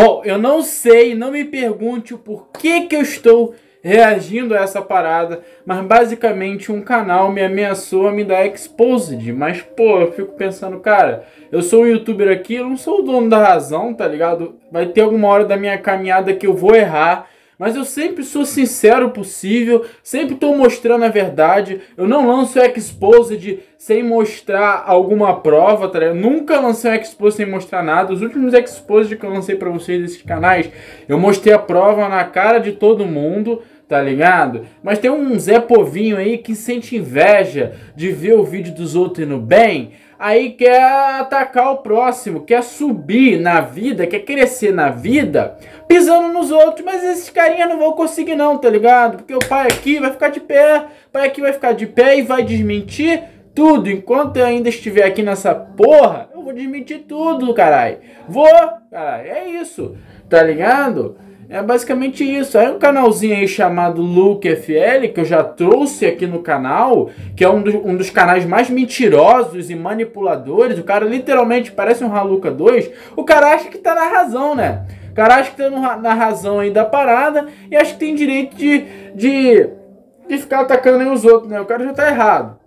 Bom, eu não sei, não me pergunte o porquê que eu estou reagindo a essa parada, mas basicamente um canal me ameaçou a me dar exposed, mas pô, eu fico pensando, cara, eu sou um youtuber aqui, eu não sou o dono da razão, tá ligado? Vai ter alguma hora da minha caminhada que eu vou errar, mas eu sempre sou sincero possível, sempre estou mostrando a verdade. Eu não lanço Exposed sem mostrar alguma prova, tá ligado? Nunca lancei um Exposed sem mostrar nada. Os últimos Exposed que eu lancei para vocês desses canais, eu mostrei a prova na cara de todo mundo tá ligado? Mas tem um Zé Povinho aí que sente inveja de ver o vídeo dos outros indo bem aí quer atacar o próximo, quer subir na vida, quer crescer na vida, pisando nos outros. Mas esses carinhas não vão conseguir não, tá ligado? Porque o pai aqui vai ficar de pé, o pai aqui vai ficar de pé e vai desmentir tudo. Enquanto eu ainda estiver aqui nessa porra, eu vou desmentir tudo, caralho. Vou, caralho, é isso, tá ligado? É basicamente isso. Aí um canalzinho aí chamado Luke FL, que eu já trouxe aqui no canal, que é um, um dos canais mais mentirosos e manipuladores. O cara literalmente parece um Haluca 2. O cara acha que tá na razão, né? O cara acha que tá no, na razão aí da parada e acha que tem direito de, de, de ficar atacando aí os outros, né? O cara já tá errado.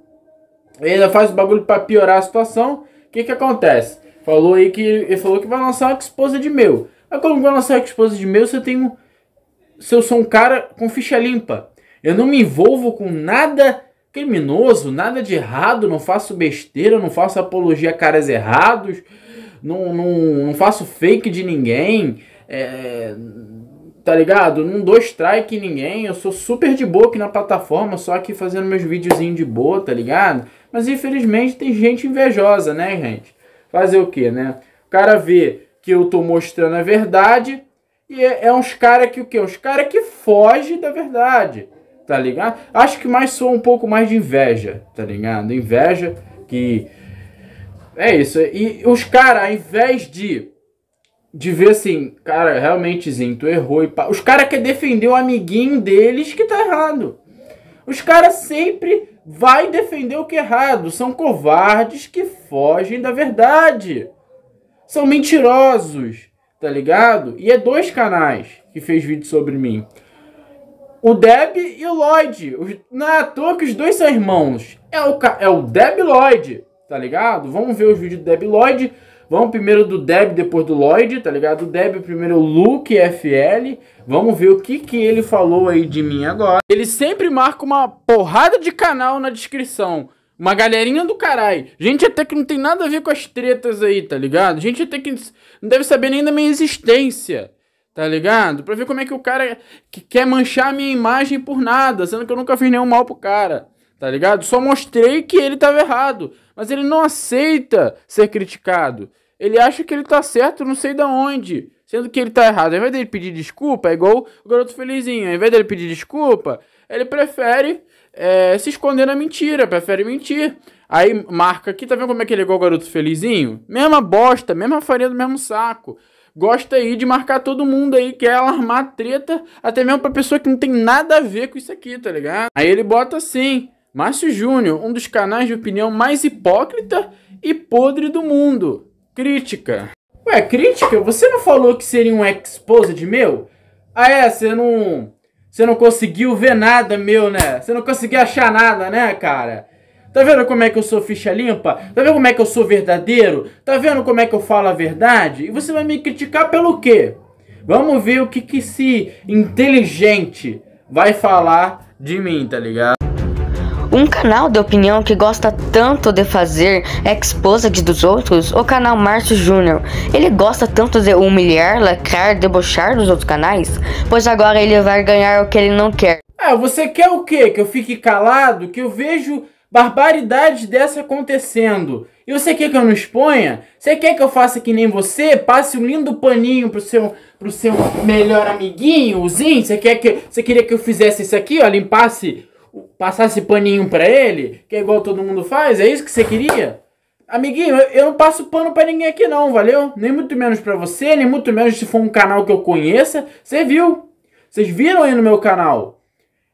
Ele ainda faz o bagulho pra piorar a situação. O que que acontece? Falou aí que... Ele falou que vai lançar uma esposa de meu. Agora, igual na Select Exposed de meu, se eu tenho. Se eu sou um cara com ficha limpa, eu não me envolvo com nada criminoso, nada de errado, não faço besteira, não faço apologia a caras errados, não, não, não faço fake de ninguém, é, tá ligado? Não dou strike em ninguém, eu sou super de boa aqui na plataforma, só aqui fazendo meus videozinhos de boa, tá ligado? Mas infelizmente tem gente invejosa, né, gente? Fazer o que, né? O cara vê que eu tô mostrando a verdade. E é, é uns cara que o quê? Uns cara que foge da verdade, tá ligado? Acho que mais sou um pouco mais de inveja, tá ligado? Inveja que é isso. E os cara, ao invés de de ver assim, cara, realmente Zinho, tu errou e Os cara quer defender o amiguinho deles que tá errado. Os caras sempre vai defender o que é errado. São covardes que fogem da verdade são mentirosos, tá ligado? E é dois canais que fez vídeo sobre mim. O Deb e o Lloyd. Os, não é à toa que os dois são irmãos. É o, é o Deb Lloyd, tá ligado? Vamos ver os vídeos do Deb Lloyd. Vamos primeiro do Deb, depois do Lloyd, tá ligado? O Deb primeiro o Luke FL. Vamos ver o que, que ele falou aí de mim agora. Ele sempre marca uma porrada de canal na descrição. Uma galerinha do caralho. Gente até que não tem nada a ver com as tretas aí, tá ligado? Gente até que não deve saber nem da minha existência, tá ligado? Pra ver como é que o cara que quer manchar a minha imagem por nada, sendo que eu nunca fiz nenhum mal pro cara, tá ligado? Só mostrei que ele tava errado. Mas ele não aceita ser criticado. Ele acha que ele tá certo, não sei da onde. Sendo que ele tá errado. Ao invés dele pedir desculpa, é igual o garoto felizinho. Ao invés dele pedir desculpa, ele prefere é, se esconder na mentira, prefere mentir. Aí marca aqui, tá vendo como é que ele é igual o garoto felizinho? Mesma bosta, mesma farinha do mesmo saco. Gosta aí de marcar todo mundo aí, quer alarmar treta, até mesmo pra pessoa que não tem nada a ver com isso aqui, tá ligado? Aí ele bota assim: Márcio Júnior, um dos canais de opinião mais hipócrita e podre do mundo. Crítica. Ué, crítica? Você não falou que seria um exposed meu? Ah é, você não você não conseguiu ver nada meu, né? Você não conseguiu achar nada, né, cara? Tá vendo como é que eu sou ficha limpa? Tá vendo como é que eu sou verdadeiro? Tá vendo como é que eu falo a verdade? E você vai me criticar pelo quê? Vamos ver o que que esse inteligente vai falar de mim, tá ligado? Um canal de opinião que gosta tanto de fazer exposed dos outros, o canal Márcio Júnior. Ele gosta tanto de humilhar, lacrar, debochar dos outros canais, pois agora ele vai ganhar o que ele não quer. Ah, você quer o quê? Que eu fique calado? Que eu vejo barbaridades dessa acontecendo. E você quer que eu não exponha? Você quer que eu faça que nem você? Passe um lindo paninho pro seu, pro seu melhor amiguinho, o Zin? Você quer que você queria que eu fizesse isso aqui, ó, limpasse passar esse paninho pra ele, que é igual todo mundo faz? É isso que você queria? Amiguinho, eu não passo pano para ninguém aqui não, valeu? Nem muito menos para você, nem muito menos se for um canal que eu conheça. Você viu? Vocês viram aí no meu canal?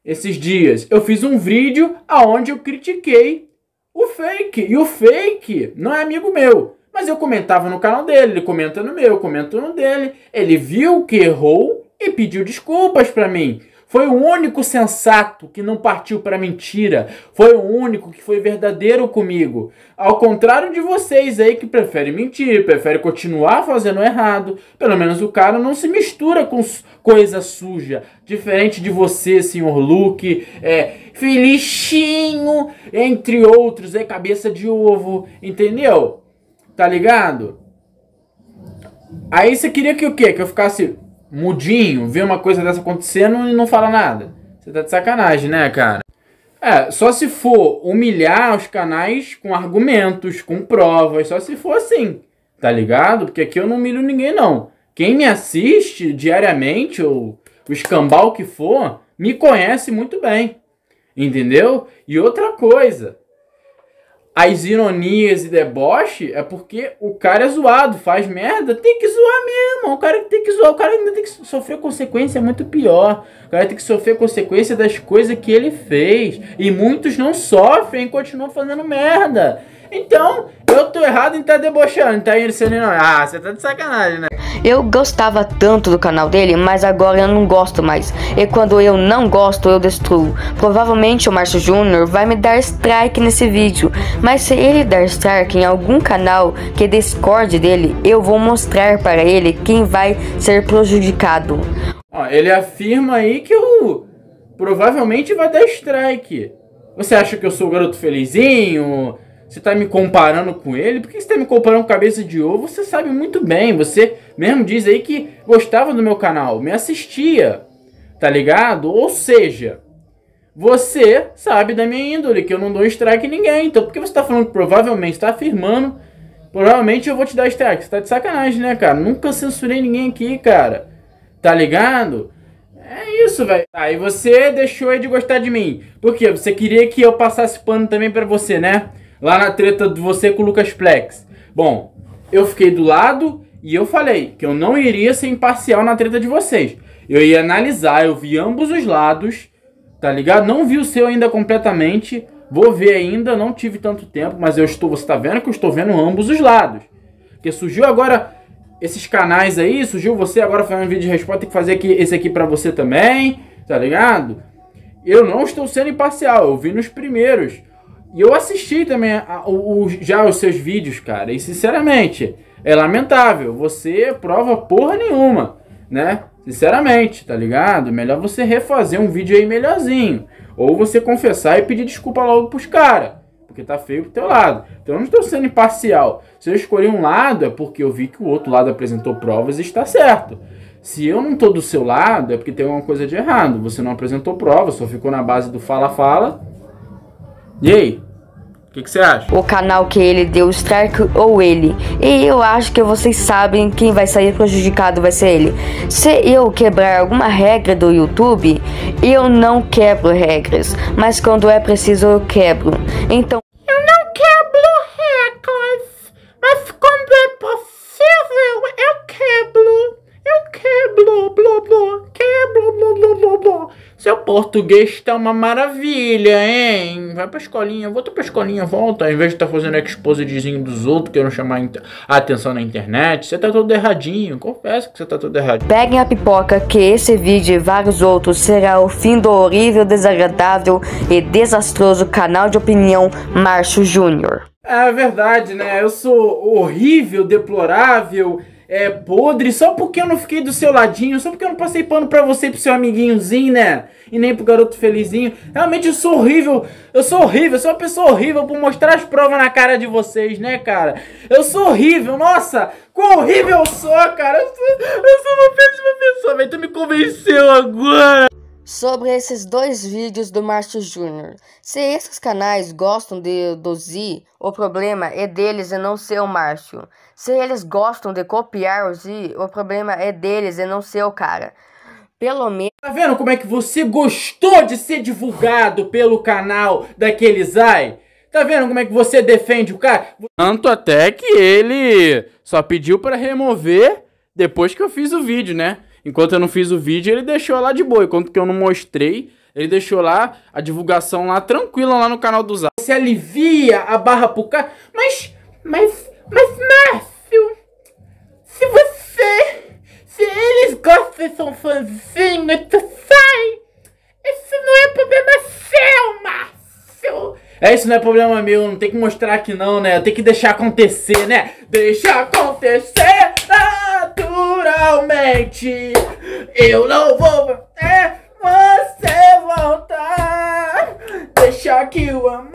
Esses dias eu fiz um vídeo aonde eu critiquei o fake. E o fake não é amigo meu. Mas eu comentava no canal dele, ele comenta no meu, eu comento no dele. Ele viu que errou e pediu desculpas para mim. Foi o único sensato que não partiu para mentira. Foi o único que foi verdadeiro comigo. Ao contrário de vocês aí que preferem mentir, preferem continuar fazendo errado. Pelo menos o cara não se mistura com coisa suja. Diferente de você, senhor Luke, é, Felichinho, entre outros, é cabeça de ovo, entendeu? Tá ligado? Aí você queria que o quê? Que eu ficasse mudinho, vê uma coisa dessa acontecendo e não fala nada. Você tá de sacanagem, né, cara? É, só se for humilhar os canais com argumentos, com provas, só se for assim, tá ligado? Porque aqui eu não humilho ninguém, não. Quem me assiste diariamente, ou o escambau que for, me conhece muito bem, entendeu? E outra coisa, as ironias e deboche é porque o cara é zoado, faz merda, tem que zoar mesmo. O cara tem que zoar, o cara ainda tem que sofrer consequência é muito pior. O cara tem que sofrer consequência das coisas que ele fez. E muitos não sofrem e continuam fazendo merda. Então, eu tô errado em tá debochando, tá sendo não. Ah, você tá de sacanagem, né? Eu gostava tanto do canal dele, mas agora eu não gosto mais. E quando eu não gosto, eu destruo. Provavelmente o Márcio Júnior vai me dar strike nesse vídeo. Mas se ele dar strike em algum canal que discorde dele, eu vou mostrar para ele quem vai ser prejudicado. Ó, ele afirma aí que o provavelmente vai dar strike. Você acha que eu sou o garoto felizinho? Você está me comparando com ele? Por que você está me comparando com cabeça de ovo? Você sabe muito bem. Você mesmo diz aí que gostava do meu canal, me assistia. Tá ligado? Ou seja, você sabe da minha índole, que eu não dou strike em ninguém. Então por que você está falando que provavelmente está afirmando? Provavelmente eu vou te dar strike. Você tá de sacanagem, né, cara? Nunca censurei ninguém aqui, cara. Tá ligado? É isso, velho. Aí ah, você deixou de gostar de mim. Por quê? Você queria que eu passasse pano também para você, né? Lá na treta de você com o Lucas Plex. Bom, eu fiquei do lado e eu falei que eu não iria ser imparcial na treta de vocês. Eu ia analisar, eu vi ambos os lados, tá ligado? Não vi o seu ainda completamente. Vou ver ainda, não tive tanto tempo, mas eu estou, você tá vendo que eu estou vendo ambos os lados. Porque surgiu agora esses canais aí, surgiu você agora fazendo um vídeo de resposta, tem que fazer aqui, esse aqui para você também, tá ligado? Eu não estou sendo imparcial, eu vi nos primeiros. E eu assisti também a, o, o, já os seus vídeos, cara. E sinceramente, é lamentável. Você prova porra nenhuma, né? Sinceramente, tá ligado? Melhor você refazer um vídeo aí melhorzinho. Ou você confessar e pedir desculpa logo pros caras. Porque tá feio pro teu lado. Então eu não estou sendo imparcial. Se eu escolhi um lado, é porque eu vi que o outro lado apresentou provas e está certo. Se eu não tô do seu lado, é porque tem alguma coisa de errado. Você não apresentou provas só ficou na base do fala-fala e aí? O que, você acha? O canal que ele deu, o Stark ou ele? E eu acho que vocês sabem quem vai sair prejudicado vai ser ele. Se eu quebrar alguma regra do YouTube, eu não quebro regras, mas quando é preciso eu quebro. Então. Eu não quebro regras, mas quando é possível. Seu português tá uma maravilha, hein? Vai pra escolinha, volta pra escolinha, volta. Ao invés de estar tá fazendo exposedizinho dos outros, querendo chamar a atenção na internet, você tá todo erradinho. Confesso que você tá todo erradinho. Peguem a pipoca, que esse vídeo e vários outros será o fim do horrível, desagradável e desastroso canal de opinião Márcio Júnior. É verdade, né? Eu sou horrível, deplorável é, podre só porque eu não fiquei do seu ladinho, só porque eu não passei pano pra você e pro seu amiguinhozinho, né? E nem pro garoto felizinho. Realmente eu sou horrível, eu sou horrível, eu sou uma pessoa horrível por mostrar as provas na cara de vocês, né, cara? Eu sou horrível, nossa, quão horrível eu sou, cara! Eu sou, eu sou uma péssima pessoa, velho, tu me convenceu agora! sobre esses dois vídeos do Márcio Júnior. Se esses canais gostam de dozi, o problema é deles e não ser o Márcio. Se eles gostam de copiar o Z, o problema é deles e não ser o cara. Pelo menos. Tá vendo como é que você gostou de ser divulgado pelo canal daquele Zai? Tá vendo como é que você defende o cara? Tanto até que ele só pediu para remover depois que eu fiz o vídeo, né? Enquanto eu não fiz o vídeo, ele deixou lá de boa. Enquanto que eu não mostrei, ele deixou lá a divulgação lá tranquila lá no canal do Zap. Você alivia a barra pro cara. Mas, mas, mas, Márcio, se você, se eles gostam são fãzinhos, tu sai. Isso não é problema seu, Márcio. É, isso não é problema meu, não tem que mostrar aqui não, né? Tem que deixar acontecer, né? Deixa acontecer naturalmente. Eu não vou até você voltar. Deixar que o amor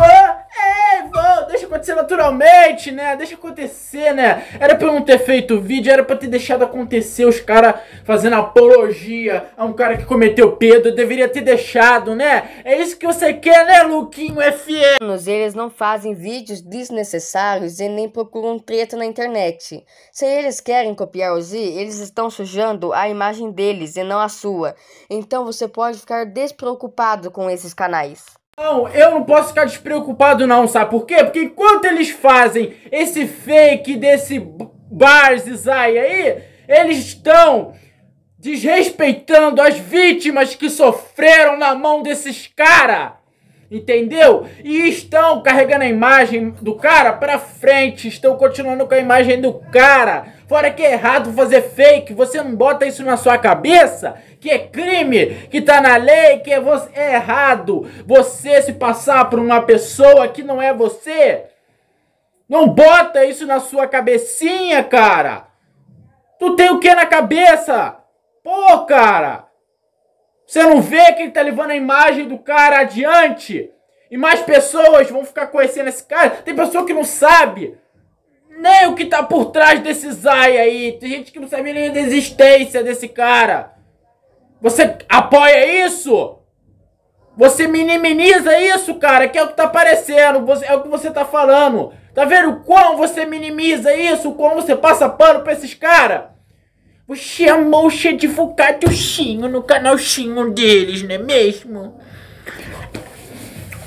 acontecer naturalmente, né? Deixa acontecer, né? Era pra eu não ter feito vídeo, era pra ter deixado acontecer os caras fazendo apologia a um cara que cometeu Pedro. deveria ter deixado, né? É isso que você quer, né, Luquinho FM? Eles não fazem vídeos desnecessários e nem procuram treta na internet. Se eles querem copiar o Z, eles estão sujando a imagem deles e não a sua. Então você pode ficar despreocupado com esses canais. Não, eu não posso ficar despreocupado não, sabe por quê? Porque enquanto eles fazem esse fake desse Barzizai aí, eles estão desrespeitando as vítimas que sofreram na mão desses caras entendeu? E estão carregando a imagem do cara para frente, estão continuando com a imagem do cara. Fora que é errado fazer fake, você não bota isso na sua cabeça, que é crime, que tá na lei, que é, você, é errado você se passar por uma pessoa que não é você. Não bota isso na sua cabecinha, cara. Tu tem o que na cabeça? Pô, cara. Você não vê que ele tá levando a imagem do cara adiante? E mais pessoas vão ficar conhecendo esse cara. Tem pessoa que não sabe nem o que tá por trás desse Zai aí. Tem gente que não sabe nem da existência desse cara. Você apoia isso? Você minimiza isso, cara, que é o que tá aparecendo, é o que você tá falando. Tá vendo o quão você minimiza isso, o quão você passa pano pra esses caras? Você é amou de advogado Chinho no canal Chinho deles, não é mesmo?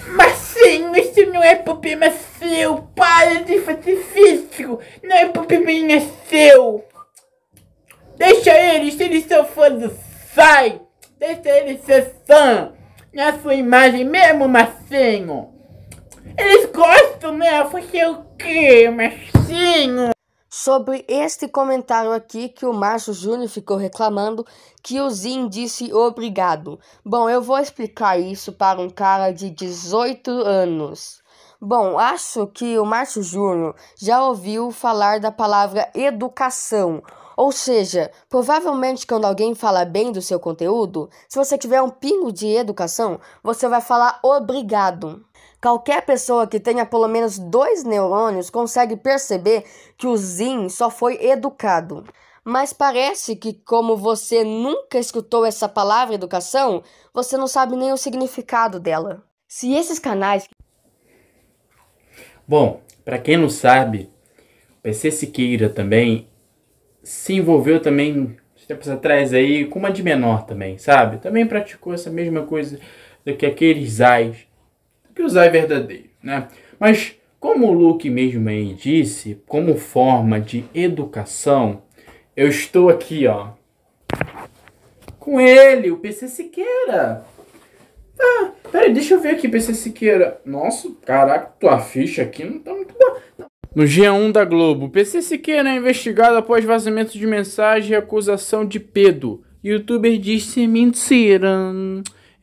Marcinho, isso não é problema seu. Para de fazer físico. Não é é seu. Deixa eles, eles são fãs do sai. Deixa eles ser fã. Na sua imagem mesmo, Marcinho. Eles gostam, né? Fazer é o quê, Marcinho? sobre este comentário aqui que o Márcio Júnior ficou reclamando que o Zin disse obrigado. Bom, eu vou explicar isso para um cara de 18 anos. Bom, acho que o Márcio Júnior já ouviu falar da palavra educação. Ou seja, provavelmente quando alguém fala bem do seu conteúdo, se você tiver um pingo de educação, você vai falar obrigado. Qualquer pessoa que tenha pelo menos dois neurônios consegue perceber que o Zin só foi educado. Mas parece que, como você nunca escutou essa palavra educação, você não sabe nem o significado dela. Se esses canais. Bom, para quem não sabe, o PC Siqueira também se envolveu também tempos atrás aí com uma de menor também, sabe? Também praticou essa mesma coisa do que aqueles ais que usar é verdadeiro, né? Mas como o Luke mesmo aí disse, como forma de educação, eu estou aqui, ó, com ele, o PC Siqueira. Ah, peraí, deixa eu ver aqui, PC Siqueira. Nossa, caraca, tua ficha aqui não tá muito boa. No G1 da Globo, PC Siqueira é investigado após vazamento de mensagem e acusação de pedo. Youtuber disse mentira.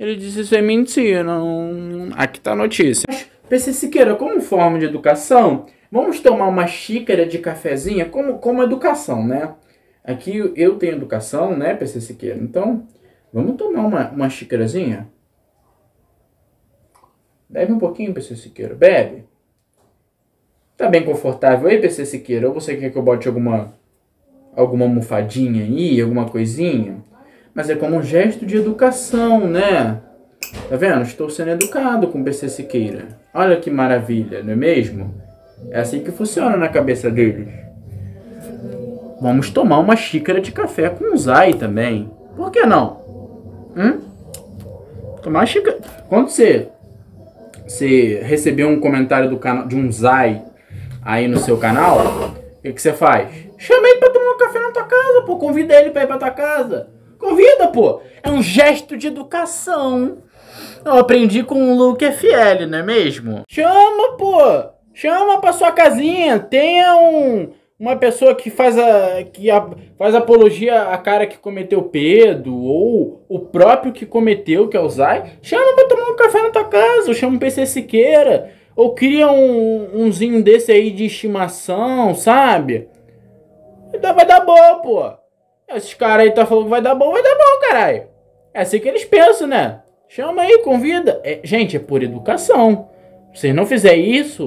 Ele disse isso é mentira, não... aqui está a notícia. PC Siqueira, como forma de educação, vamos tomar uma xícara de cafezinha como, como educação, né? Aqui eu tenho educação, né, PC Siqueira? Então, vamos tomar uma, uma xícarazinha? Bebe um pouquinho, PC Siqueira, bebe. Tá bem confortável aí, PC Siqueira? Ou você quer que eu bote alguma, alguma almofadinha aí, alguma coisinha? mas é como um gesto de educação, né? Tá vendo? Estou sendo educado com o BC Siqueira. Olha que maravilha, não é mesmo? É assim que funciona na cabeça deles. Vamos tomar uma xícara de café com o Zai também. Por que não? Hum? Tomar xícara. Quando você, você recebeu um comentário do canal de um Zai aí no seu canal, o que, que você faz? Chama ele pra tomar um café na tua casa, pô. Convida ele pra ir pra tua casa. Convida, pô. É um gesto de educação. Eu aprendi com o Luke FL, não é mesmo? Chama, pô. Chama pra sua casinha. Tenha um uma pessoa que faz a que a, faz apologia a cara que cometeu pedo ou o próprio que cometeu, que é o Zay, chama para tomar um café na tua casa, ou chama um PC Siqueira, ou cria um umzinho desse aí de estimação, sabe? Vai dar boa, pô. Esses caras aí tá falando que vai dar bom, vai dar bom, caralho. É assim que eles pensam, né? Chama aí, convida. É, gente, é por educação. Se vocês não fizerem isso,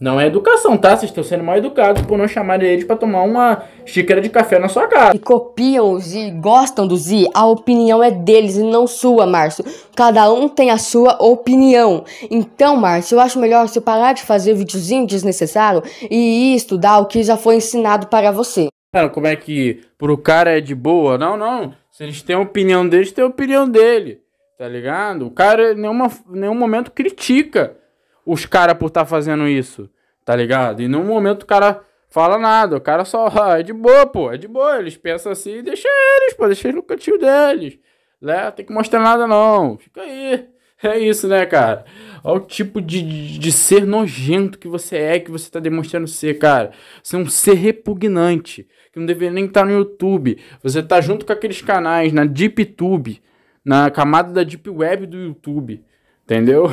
não é educação, tá? Vocês estão sendo mal educados por não chamarem eles para tomar uma xícara de café na sua cara. E copiam o Zi, gostam do Z, a opinião é deles e não sua, Márcio. Cada um tem a sua opinião. Então, Márcio, eu acho melhor você parar de fazer videozinho desnecessário e ir estudar o que já foi ensinado para você. Cara, como é que pro cara é de boa? Não, não. Se eles têm a opinião deles, tem a opinião dele. Tá ligado? O cara em nenhuma, nenhum momento critica os caras por estar tá fazendo isso. Tá ligado? Em nenhum momento o cara fala nada. O cara só ah, é de boa, pô. É de boa. Eles pensam assim, deixa eles, pô. Deixa eles no cantinho deles. Né? Tem que mostrar nada, não. Fica aí. É isso, né, cara? Olha o tipo de, de, de ser nojento que você é, que você tá demonstrando ser, cara. Você é um ser repugnante que não deveria nem estar tá no YouTube. Você tá junto com aqueles canais na Deep Tube, na camada da Deep Web do YouTube, entendeu?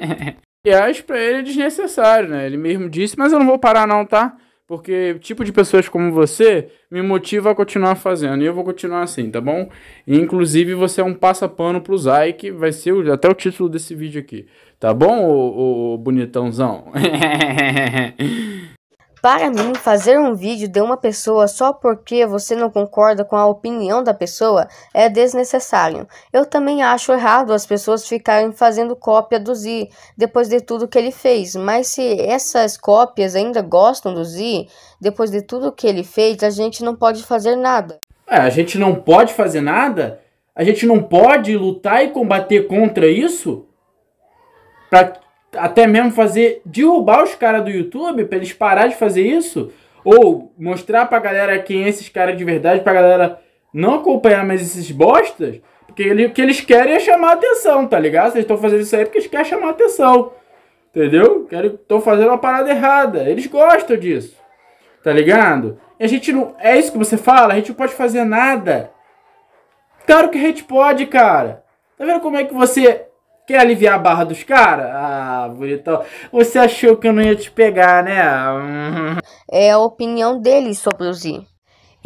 e acho pra ele é desnecessário, né? Ele mesmo disse, mas eu não vou parar não, tá? Porque tipo de pessoas como você me motiva a continuar fazendo. E eu vou continuar assim, tá bom? E, inclusive, você é um passapano pro Zay, que vai ser o, até o título desse vídeo aqui. Tá bom, ô, bonitãozão? Para mim, fazer um vídeo de uma pessoa só porque você não concorda com a opinião da pessoa é desnecessário. Eu também acho errado as pessoas ficarem fazendo cópia do Z depois de tudo que ele fez, mas se essas cópias ainda gostam do Z, depois de tudo que ele fez, a gente não pode fazer nada. É, a gente não pode fazer nada? A gente não pode lutar e combater contra isso? Para até mesmo fazer derrubar os caras do YouTube para eles parar de fazer isso ou mostrar pra galera quem é esses caras de verdade, pra galera não acompanhar mais esses bostas, porque ele, o que eles querem é chamar atenção, tá ligado? Vocês estão fazendo isso aí porque eles querem chamar atenção. Entendeu? Estão fazendo uma parada errada. Eles gostam disso. Tá ligado? E a gente não. É isso que você fala? A gente não pode fazer nada. Claro que a gente pode, cara. Tá vendo como é que você quer aliviar a barra dos caras? A ah, bonitão. Você achou que eu não ia te pegar, né? É a opinião dele sobre o Z.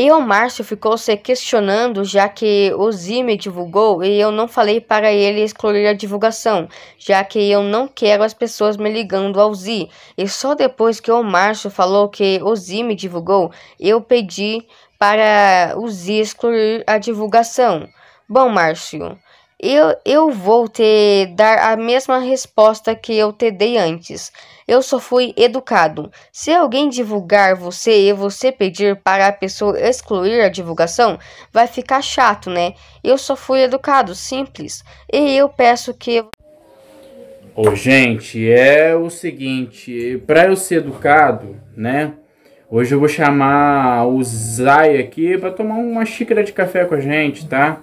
E o Márcio ficou se questionando, já que o Z me divulgou e eu não falei para ele excluir a divulgação, já que eu não quero as pessoas me ligando ao Z. E só depois que o Márcio falou que o Z me divulgou, eu pedi para o Z excluir a divulgação. Bom, Márcio, eu, eu vou te dar a mesma resposta que eu te dei antes. Eu só fui educado. Se alguém divulgar você e você pedir para a pessoa excluir a divulgação, vai ficar chato, né? Eu só fui educado, simples. E eu peço que. Ô, gente, é o seguinte: para eu ser educado, né? Hoje eu vou chamar o Zay aqui para tomar uma xícara de café com a gente, tá?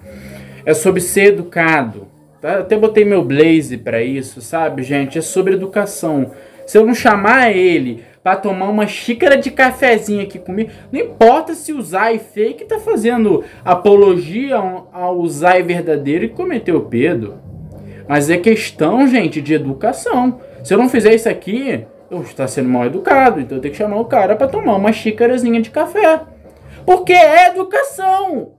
é sobre ser educado. Tá? Até botei meu blaze para isso, sabe, gente? É sobre educação. Se eu não chamar ele para tomar uma xícara de cafezinho aqui comigo, não importa se o Zay fake tá fazendo apologia ao Zay verdadeiro e cometeu o pedo. Mas é questão, gente, de educação. Se eu não fizer isso aqui, eu estou sendo mal educado, então eu tenho que chamar o cara para tomar uma xícarazinha de café. Porque é educação.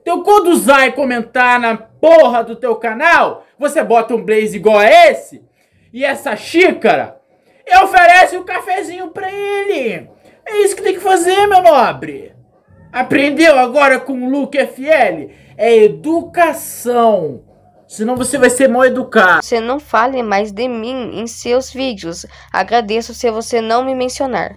Então quando usar comentar na porra do teu canal, você bota um blaze igual a esse e essa xícara e oferece um cafezinho pra ele. É isso que tem que fazer, meu nobre. Aprendeu agora com o Luke FL? É educação. Senão você vai ser mal educado. Você não fale mais de mim em seus vídeos. Agradeço se você não me mencionar.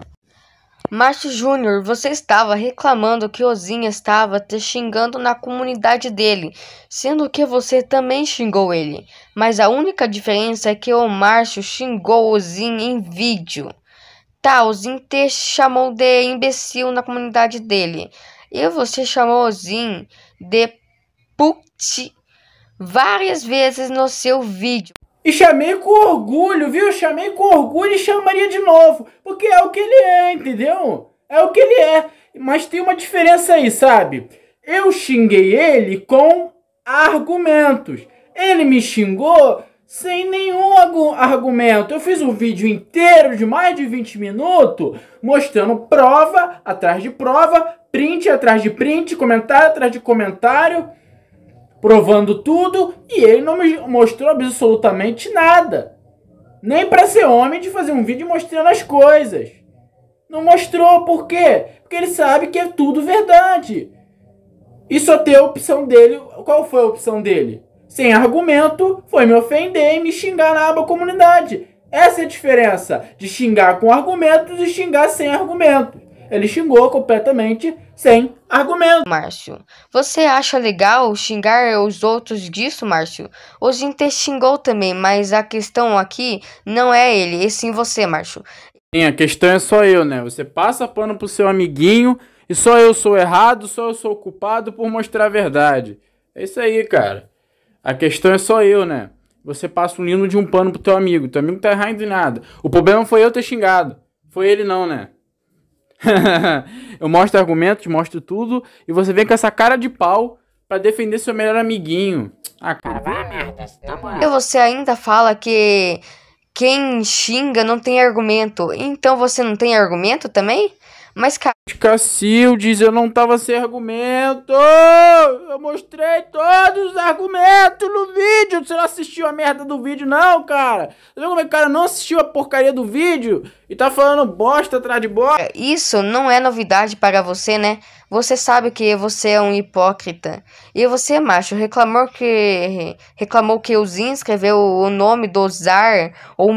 Márcio Júnior, você estava reclamando que Ozinha estava te xingando na comunidade dele, sendo que você também xingou ele. Mas a única diferença é que o Márcio xingou Ozinho em vídeo. Tá, Ozinho te chamou de imbecil na comunidade dele. E você chamou Ozinho de put várias vezes no seu vídeo. E chamei com orgulho, viu? Chamei com orgulho e chamaria de novo. Porque é o que ele é, entendeu? É o que ele é. Mas tem uma diferença aí, sabe? Eu xinguei ele com argumentos. Ele me xingou sem nenhum argumento. Eu fiz um vídeo inteiro de mais de 20 minutos mostrando prova atrás de prova, print atrás de print, comentário atrás de comentário provando tudo e ele não mostrou absolutamente nada. Nem para ser homem de fazer um vídeo mostrando as coisas. Não mostrou por quê? Porque ele sabe que é tudo verdade. E só ter a opção dele. Qual foi a opção dele? Sem argumento, foi me ofender e me xingar na aba comunidade. Essa é a diferença de xingar com argumentos e xingar sem argumentos. Ele xingou completamente sem argumento. Márcio, você acha legal xingar os outros disso, Márcio? O Zinter xingou também, mas a questão aqui não é ele, e sim você, Márcio. Sim, a questão é só eu, né? Você passa pano pro seu amiguinho e só eu sou errado, só eu sou culpado por mostrar a verdade. É isso aí, cara. A questão é só eu, né? Você passa um lino de um pano pro teu amigo. Teu amigo tá errando em nada. O problema foi eu ter xingado. Foi ele não, né? eu mostro argumentos, mostro tudo, e você vem com essa cara de pau para defender seu melhor amiguinho. Ah, cara, vai merda, tá bom. E você ainda fala que quem xinga não tem argumento. Então você não tem argumento também? Mas, cara. Cacildes, eu não tava sem argumento! Eu mostrei todos os argumentos no vídeo! Você não assistiu a merda do vídeo, não, cara? Você viu como é que o cara não assistiu a porcaria do vídeo? E tá falando bosta atrás de bosta. É, isso não é novidade para você, né? Você sabe que você é um hipócrita. E você, é macho, reclamou que reclamou que o Zin escreveu o nome do Zar ou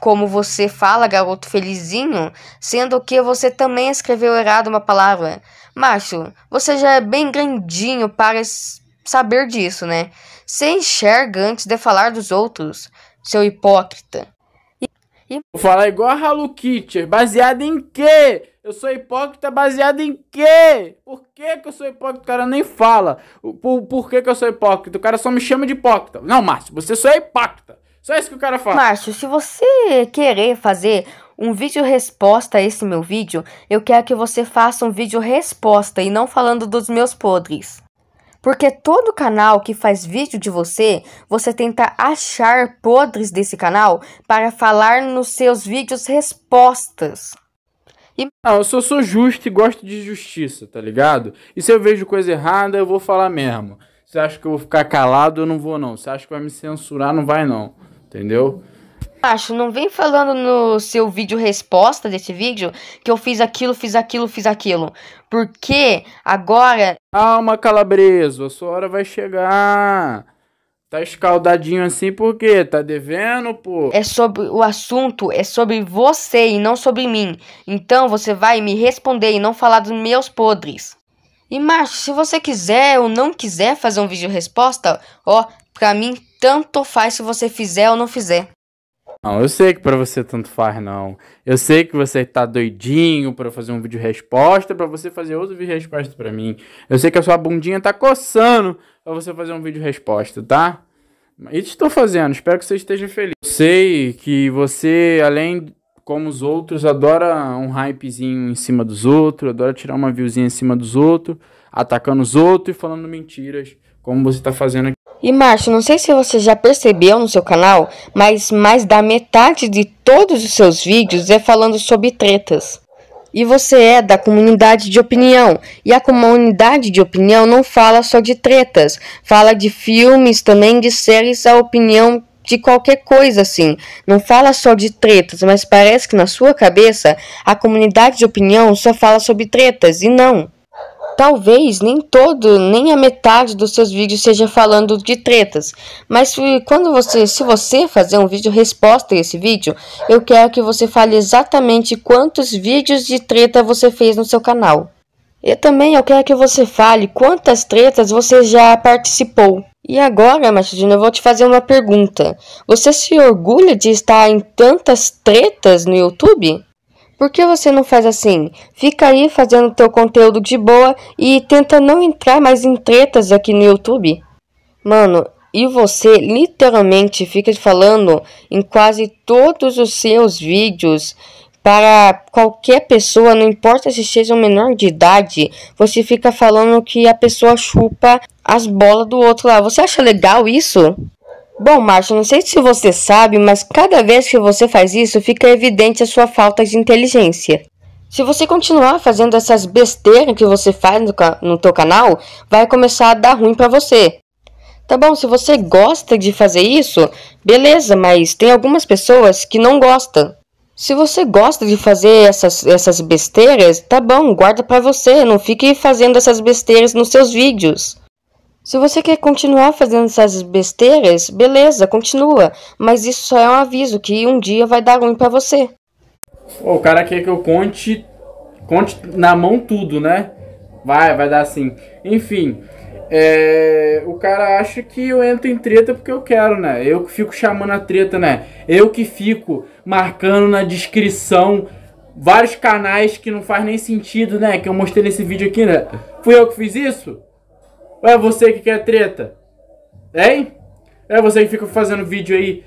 como você fala, garoto felizinho, sendo que você também escreveu errado uma palavra. Macho, você já é bem grandinho para saber disso, né? Se enxerga antes de falar dos outros, seu hipócrita aqui. Vou falar igual a Halu Kitty. Baseado em quê? Eu sou hipócrita baseado em quê? Por que, que eu sou hipócrita? O cara nem fala. Por, por que, que eu sou hipócrita? O cara só me chama de hipócrita. Não, Márcio, você só é hipócrita. Só isso que o cara fala. Márcio, se você querer fazer um vídeo resposta a esse meu vídeo, eu quero que você faça um vídeo resposta e não falando dos meus podres. Porque todo canal que faz vídeo de você, você tenta achar podres desse canal para falar nos seus vídeos respostas. E... Ah, eu sou justo e gosto de justiça, tá ligado? E se eu vejo coisa errada, eu vou falar mesmo. Você acha que eu vou ficar calado? Eu não vou, não. Você acha que vai me censurar? Não vai, não. Entendeu? Macho, não vem falando no seu vídeo resposta desse vídeo que eu fiz aquilo, fiz aquilo, fiz aquilo. Porque agora. Calma, calabreso, a sua hora vai chegar. Tá escaldadinho assim por quê? Tá devendo, pô? É sobre o assunto, é sobre você e não sobre mim. Então você vai me responder e não falar dos meus podres. E macho, se você quiser ou não quiser fazer um vídeo resposta, ó, pra mim tanto faz se você fizer ou não fizer. Não, eu sei que para você tanto faz não. Eu sei que você tá doidinho para fazer um vídeo resposta, para você fazer outro vídeo resposta para mim. Eu sei que a sua bundinha tá coçando para você fazer um vídeo resposta, tá? E estou fazendo, espero que você esteja feliz. Eu sei que você, além como os outros, adora um hypezinho em cima dos outros, adora tirar uma viewzinha em cima dos outros, atacando os outros e falando mentiras, como você tá fazendo aqui. E Márcio, não sei se você já percebeu no seu canal, mas mais da metade de todos os seus vídeos é falando sobre tretas. E você é da comunidade de opinião, e a comunidade de opinião não fala só de tretas, fala de filmes também, de séries, a opinião de qualquer coisa assim. Não fala só de tretas, mas parece que na sua cabeça a comunidade de opinião só fala sobre tretas e não talvez nem todo, nem a metade dos seus vídeos seja falando de tretas. Mas quando você, se você fazer um vídeo resposta a esse vídeo, eu quero que você fale exatamente quantos vídeos de treta você fez no seu canal. E também eu quero que você fale quantas tretas você já participou. E agora, Machadinho, eu vou te fazer uma pergunta. Você se orgulha de estar em tantas tretas no YouTube? Por que você não faz assim? Fica aí fazendo teu conteúdo de boa e tenta não entrar mais em tretas aqui no YouTube. Mano, e você literalmente fica falando em quase todos os seus vídeos para qualquer pessoa, não importa se seja um menor de idade, você fica falando que a pessoa chupa as bolas do outro lá. Você acha legal isso? Bom, Márcio, não sei se você sabe, mas cada vez que você faz isso, fica evidente a sua falta de inteligência. Se você continuar fazendo essas besteiras que você faz no, no teu canal, vai começar a dar ruim para você. Tá bom, se você gosta de fazer isso, beleza, mas tem algumas pessoas que não gostam. Se você gosta de fazer essas, essas besteiras, tá bom, guarda para você, não fique fazendo essas besteiras nos seus vídeos. Se você quer continuar fazendo essas besteiras, beleza, continua. Mas isso só é um aviso que um dia vai dar ruim para você. O cara quer que eu conte, conte na mão tudo, né? Vai, vai dar assim. Enfim, é, o cara acha que eu entro em treta porque eu quero, né? Eu que fico chamando a treta, né? Eu que fico marcando na descrição vários canais que não faz nem sentido, né? Que eu mostrei nesse vídeo aqui, né? Fui eu que fiz isso? Ou é você que quer treta? Hein? É você que fica fazendo vídeo aí.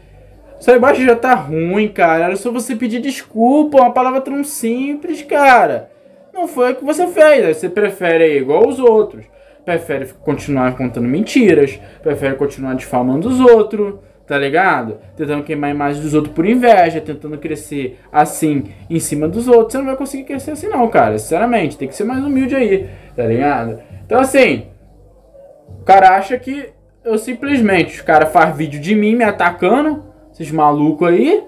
Só embaixo já tá ruim, cara. Era só você pedir desculpa, uma palavra tão simples, cara. Não foi o que você fez, né? Você prefere aí igual os outros. Prefere continuar contando mentiras, prefere continuar difamando os outros, tá ligado? Tentando queimar a imagem dos outros por inveja, tentando crescer assim em cima dos outros. Você não vai conseguir crescer assim não, cara. Sinceramente, tem que ser mais humilde aí, tá ligado? Então assim, cara acha que eu simplesmente, os cara faz vídeo de mim me atacando, esses malucos aí,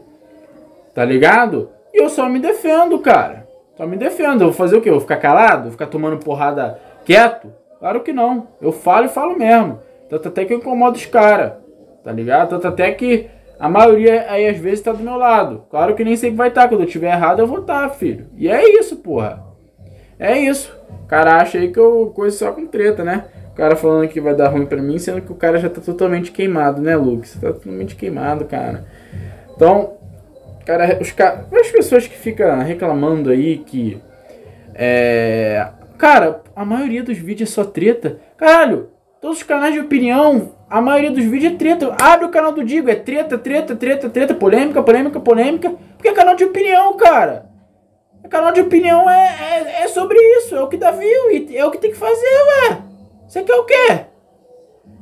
tá ligado? E eu só me defendo, cara. Só me defendo. Eu vou fazer o quê? Eu vou ficar calado? Vou ficar tomando porrada quieto? Claro que não. Eu falo e falo mesmo. Tanto até que eu incomodo os caras, tá ligado? Tanto até que a maioria aí às vezes tá do meu lado. Claro que nem sempre vai estar. Tá. Quando eu tiver errado, eu vou estar, tá, filho. E é isso, porra. É isso. O cara acha aí que eu coisa só com treta, né? cara falando que vai dar ruim para mim, sendo que o cara já tá totalmente queimado, né, Luke? Você tá totalmente queimado, cara. Então, cara, os ca... as pessoas que ficam reclamando aí que. É. Cara, a maioria dos vídeos é só treta. Caralho, todos os canais de opinião, a maioria dos vídeos é treta. Abre o canal do Digo, é treta, treta, treta, treta, polêmica, polêmica, polêmica. Porque é canal de opinião, cara. É canal de opinião é, é, é sobre isso, é o que dá view e é o que tem que fazer, ué. Você quer o quê?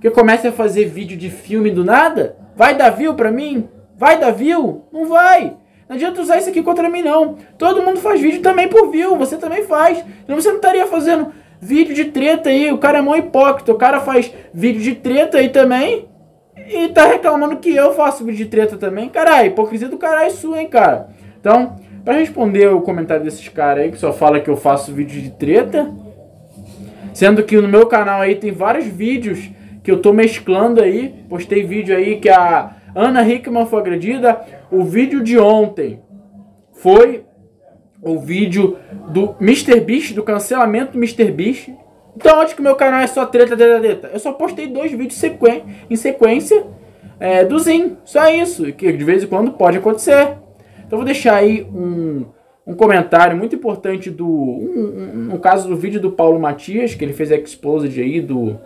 Que comece a fazer vídeo de filme do nada? Vai dar view pra mim? Vai dar view? Não vai. Não adianta usar isso aqui contra mim, não. Todo mundo faz vídeo também por view. Você também faz. Então você não estaria fazendo vídeo de treta aí. O cara é mó hipócrita. O cara faz vídeo de treta aí também. E tá reclamando que eu faço vídeo de treta também. Caralho, hipocrisia do caralho é sua, hein, cara. Então, para responder o comentário desses caras aí que só fala que eu faço vídeo de treta. Sendo que no meu canal aí tem vários vídeos que eu tô mesclando aí. Postei vídeo aí que a Ana Hickman foi agredida. O vídeo de ontem foi o vídeo do Mr. Beast, do cancelamento do Mr. Beast. Então, onde que meu canal é só treta, treta, treta? Eu só postei dois vídeos sequen em sequência é, do Zim. Só isso, que de vez em quando pode acontecer. Então, vou deixar aí um um comentário muito importante do. Um, um, no caso do vídeo do Paulo Matias, que ele fez a exposed aí do.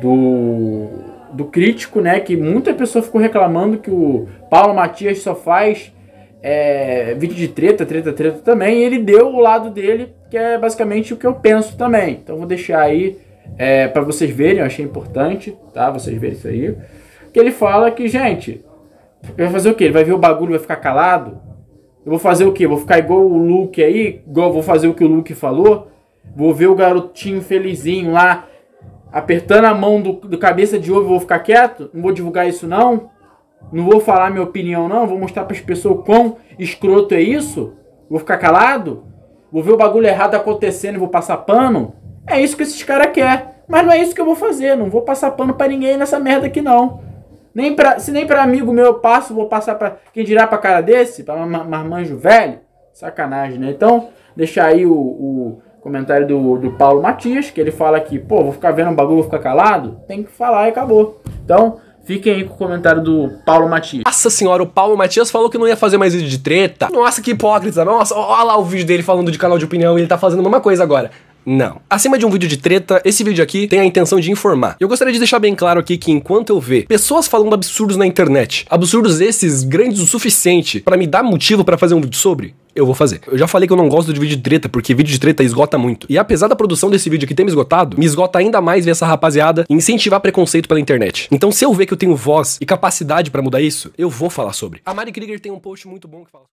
do. do crítico, né? Que muita pessoa ficou reclamando que o Paulo Matias só faz é, vídeo de treta, treta, treta também. E ele deu o lado dele, que é basicamente o que eu penso também. Então vou deixar aí é, para vocês verem, eu achei importante, tá? Vocês verem isso aí. Que ele fala que, gente, vai fazer o quê? Ele vai ver o bagulho vai ficar calado? Eu vou fazer o quê? Vou ficar igual o Luke aí? Igual, vou fazer o que o Luke falou? Vou ver o garotinho felizinho lá, apertando a mão do, do cabeça de ovo vou ficar quieto? Não vou divulgar isso não? Não vou falar minha opinião não? Vou mostrar para as pessoas quão escroto é isso? Vou ficar calado? Vou ver o bagulho errado acontecendo e vou passar pano? É isso que esses caras querem. Mas não é isso que eu vou fazer. Não vou passar pano para ninguém nessa merda aqui não. Nem pra, se nem para amigo meu eu passo, vou passar para quem dirá para cara desse, para marmanjo velho. Sacanagem, né? Então, deixar aí o, o comentário do, do Paulo Matias, que ele fala que, pô, vou ficar vendo um bagulho, vou ficar calado. Tem que falar e acabou. Então, Fiquem aí com o comentário do Paulo Matias. Nossa senhora, o Paulo Matias falou que não ia fazer mais vídeo de treta. Nossa, que hipócrita. Nossa, olha lá o vídeo dele falando de canal de opinião e ele tá fazendo a mesma coisa agora. Não. Acima de um vídeo de treta, esse vídeo aqui tem a intenção de informar. Eu gostaria de deixar bem claro aqui que enquanto eu ver pessoas falando absurdos na internet, absurdos esses grandes o suficiente para me dar motivo para fazer um vídeo sobre, eu vou fazer. Eu já falei que eu não gosto de vídeo de treta, porque vídeo de treta esgota muito. E apesar da produção desse vídeo aqui ter me esgotado, me esgota ainda mais ver essa rapaziada incentivar preconceito pela internet. Então, se eu ver que eu tenho voz e capacidade para mudar isso, eu vou falar sobre. A Mari Krieger tem um post muito bom que fala.